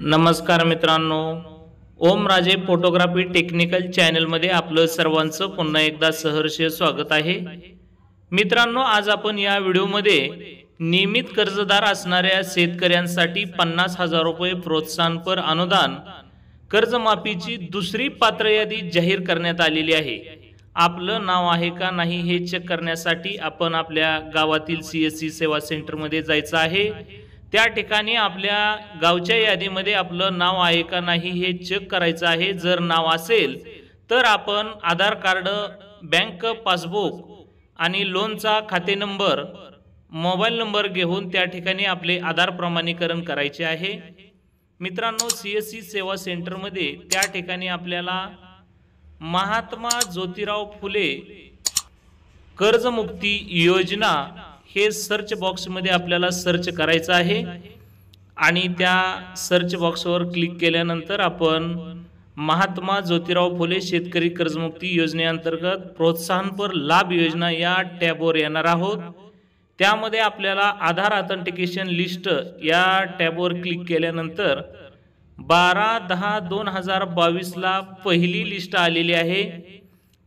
नमस्कार मित्रांनो ओम राजे फोटोग्राफी टेक्निकल चॅनलमध्ये आपलं सर्वांचं पुन्हा एकदा सहर्ष स्वागत आहे मित्रांनो आज आपण या व्हिडिओमध्ये नियमित कर्जदार असणाऱ्या शेतकऱ्यांसाठी पन्नास हजार रुपये प्रोत्साहनपर अनुदान कर्जमाफीची दुसरी पात्र यादी जाहीर करण्यात आलेली आहे आपलं नाव आहे का नाही हे चेक करण्यासाठी आपण आपल्या गावातील सी एस सी सेवा सेंटरमध्ये जायचं आहे त्या ठिकाणी आपल्या गावच्या यादीमध्ये आपलं नाव आहे का नाही हे चेक करायचं आहे जर नाव असेल तर आपण आधार कार्ड बँक पासबुक आणि लोनचा खाते नंबर मोबाईल नंबर घेऊन त्या ठिकाणी आपले आधार प्रमाणीकरण करायचे आहे मित्रांनो सी एस सी सेवा सेंटरमध्ये त्या ठिकाणी आपल्याला महात्मा ज्योतिराव फुले कर्जमुक्ती योजना हे सर्च बॉक्समध्ये आपल्याला सर्च करायचं आहे आणि त्या सर्च बॉक्सवर क्लिक केल्यानंतर आपण महात्मा ज्योतिराव फुले शेतकरी कर्जमुक्ती योजनेअंतर्गत प्रोत्साहनपर लाभ योजना या टॅबवर येणार आहोत त्यामध्ये आपल्याला आधार ऑथेंटिकेशन लिस्ट या टॅबवर क्लिक केल्यानंतर बारा दहा दोन हजार बावीसला पहिली लिस्ट आलेली आहे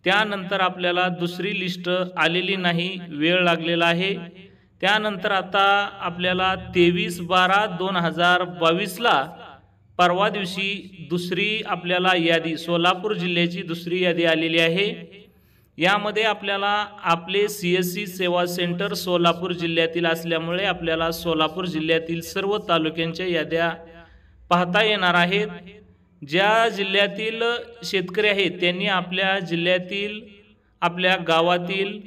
त्यानंतर आपल्याला दुसरी लिस्ट आलेली नाही वेळ लागलेला आहे त्यानंतर आता आपल्याला तेवीस बारा दोन हजार बावीसला परवा दिवशी दुसरी आपल्याला यादी सोलापूर जिल्ह्याची दुसरी यादी आलेली आहे यामध्ये आपल्याला आपले सी एस सी सेवा सेंटर सोलापूर जिल्ह्यातील असल्यामुळे आपल्याला सोलापूर जिल्ह्यातील सर्व तालुक्यांच्या याद्या पाहता येणार आहेत ज्या जिल्ह्यातील शेतकरी आहेत त्यांनी आपल्या जिल्ह्यातील आपल्या गावातील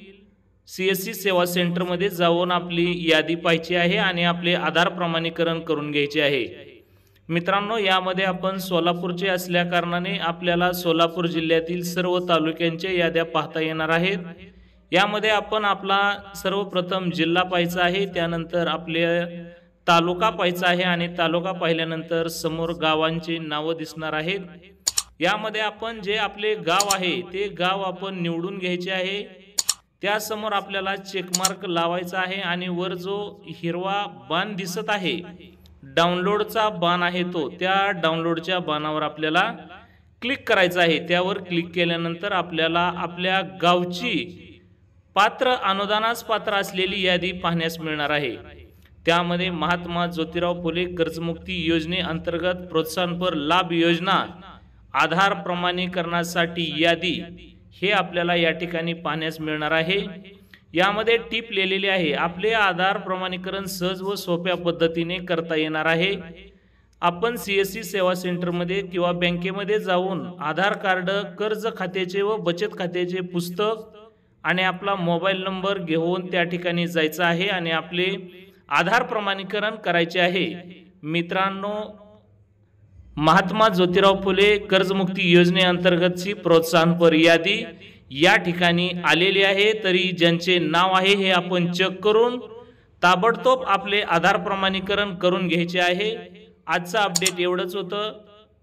सी एस सी सेवा सेंटरमध्ये जाऊन आपली यादी पाहायची आहे आणि आपले आधार प्रमाणीकरण करून घ्यायचे आहे मित्रांनो यामध्ये आपण सोलापूरचे असल्याकारणाने आपल्याला सोलापूर जिल्ह्यातील सर्व तालुक्यांच्या याद्या पाहता येणार आहेत यामध्ये आपण आपला सर्वप्रथम जिल्हा पाहायचा आहे त्यानंतर आपले तालुका पाहायचा आहे आणि तालुका पाहिल्यानंतर समोर गावांची नावं दिसणार आहेत यामध्ये आपण जे आपले गाव आहे ते गाव आपण निवडून घ्यायचे आहे त्यासमोर आपल्याला चेकमार्क लावायचा आहे आणि वर जो हिरवा बाण दिसत आहे डाउनलोडचा बाण आहे तो त्या डाउनलोडच्या बाणावर आपल्याला क्लिक करायचं आहे त्यावर क्लिक केल्यानंतर आपल्याला आपल्या गावची पात्र अनुदानास पात्र असलेली यादी पाहण्यास मिळणार आहे त्यामध्ये महात्मा ज्योतिराव फुले कर्जमुक्ती योजने अंतर्गत प्रोत्साहनपर लाभ योजना आधार प्रमाणीकरणासाठी यादी हे आपल्याला या ठिकाणी पाहण्यास मिळणार आहे यामध्ये टीप लिहिलेली आहे आपले आधार प्रमाणीकरण सहज व सोप्या पद्धतीने करता येणार आहे आपण सी एस सी सेवा सेंटरमध्ये किंवा बँकेमध्ये जाऊन आधार कार्ड कर्ज खात्याचे व बचत खात्याचे पुस्तक आणि आपला मोबाईल नंबर घेऊन त्या ठिकाणी जायचं आहे आणि आपले आधार प्रमाणीकरण करायचे आहे मित्रांनो महात्मा ज्योतिराव फुले कर्जमुक्ती योजनेअंतर्गतची प्रोत्साहनपर यादी या ठिकाणी आलेली आहे तरी ज्यांचे नाव आहे हे आपण चेक करून ताबडतोब आपले आधार प्रमाणीकरण करून घ्यायचे आहे आजचं अपडेट एवढंच होतं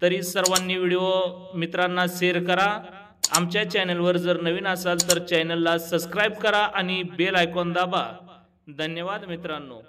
तरी सर्वांनी व्हिडिओ मित्रांना शेअर करा आमच्या चॅनलवर जर नवीन असाल तर चॅनलला सबस्क्राईब करा आणि बेल आयकॉन दाबा धन्यवाद मित्रांनो